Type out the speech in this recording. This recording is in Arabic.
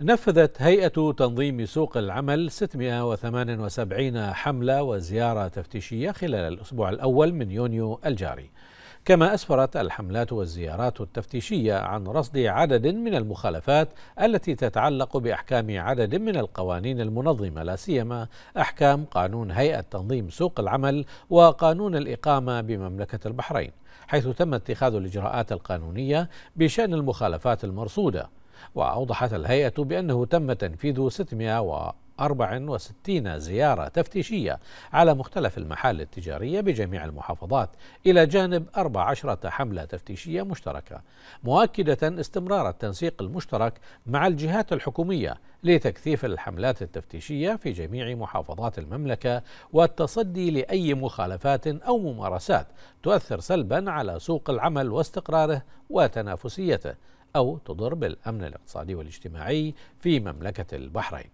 نفذت هيئة تنظيم سوق العمل 678 حملة وزيارة تفتيشية خلال الأسبوع الأول من يونيو الجاري كما أسفرت الحملات والزيارات التفتيشية عن رصد عدد من المخالفات التي تتعلق بأحكام عدد من القوانين المنظمة لا سيما أحكام قانون هيئة تنظيم سوق العمل وقانون الإقامة بمملكة البحرين حيث تم اتخاذ الإجراءات القانونية بشأن المخالفات المرصودة وأوضحت الهيئة بأنه تم تنفيذ 664 زيارة تفتيشية على مختلف المحال التجارية بجميع المحافظات إلى جانب 14 حملة تفتيشية مشتركة مؤكدة استمرار التنسيق المشترك مع الجهات الحكومية لتكثيف الحملات التفتيشية في جميع محافظات المملكة والتصدي لأي مخالفات أو ممارسات تؤثر سلبا على سوق العمل واستقراره وتنافسيته أو تضر بالأمن الاقتصادي والاجتماعي في مملكة البحرين